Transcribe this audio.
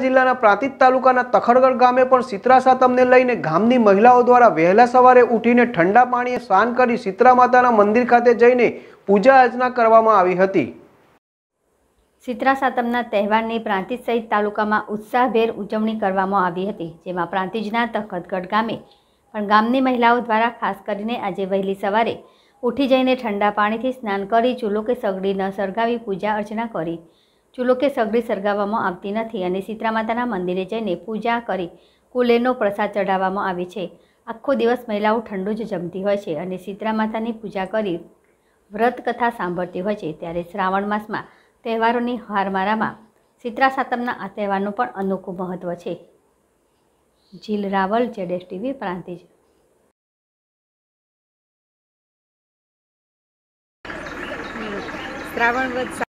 જિલ્લાના પ્રાંતિજ તાલુકાના તખડગઢ ગામે પણ સિત્રા સાતમને લઈને ગામની મહિલાઓ દ્વારા વહેલા સવારે ઉઠીને ઠંડા પાણીએ સ્નાન કરી સિત્રા માતાના મંદિર ખાતે જઈને પૂજા અર્ચના કરવામાં આવી હતી સિત્રા સાતમના તહેવારની પ્રાંતિજ સહિત તાલુકામાં ઉત્સાહભેર ઉજવણી કરવામાં આવી હતી જેમાં પ્રાંતિજના તખતગઢ ગામે પણ ગામની મહિલાઓ દ્વારા ખાસ કરીને આજે વહેલી સવારે ઉઠી જઈને ઠંડા પાણીથી સ્નાન કરી ચૂલો કે સગડી ન સળગાવી પૂજા અર્ચના કરી ચૂલો કે સગડી સળગાવવામાં આવતી નથી અને શીતળા માતાના મંદિરે જઈને પૂજા કરી કુલેરનો પ્રસાદ ચઢાવવામાં આવે છે આખો દિવસ મહિલાઓ ઠંડુ જ જમતી હોય છે અને શીતળા માતાની પૂજા કરી વ્રત કથા સાંભળતી હોય છે ત્યારે શ્રાવણ માસમાં તહેવારોની હારમારામાં શીતળા સાતમના આ તહેવારનું પણ અનોખું મહત્ત્વ છે જીલ રાવલ જેડેસ ટીવી પ્રાંતિજ શ્રાવણ